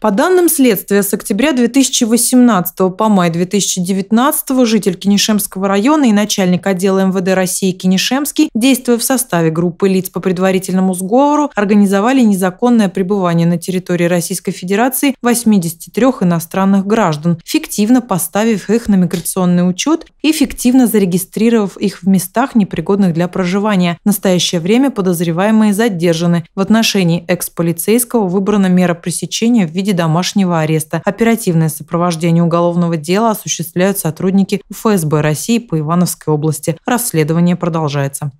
По данным следствия, с октября 2018 по май 2019 житель Кенишемского района и начальник отдела МВД России Кенишемский, действуя в составе группы лиц по предварительному сговору, организовали незаконное пребывание на территории Российской Федерации 83 иностранных граждан, фиктивно поставив их на миграционный учет и фиктивно зарегистрировав их в местах, непригодных для проживания. В настоящее время подозреваемые задержаны. В отношении экс-полицейского выбрана мера пресечения в виде виде домашнего ареста. Оперативное сопровождение уголовного дела осуществляют сотрудники ФСБ России по Ивановской области. Расследование продолжается.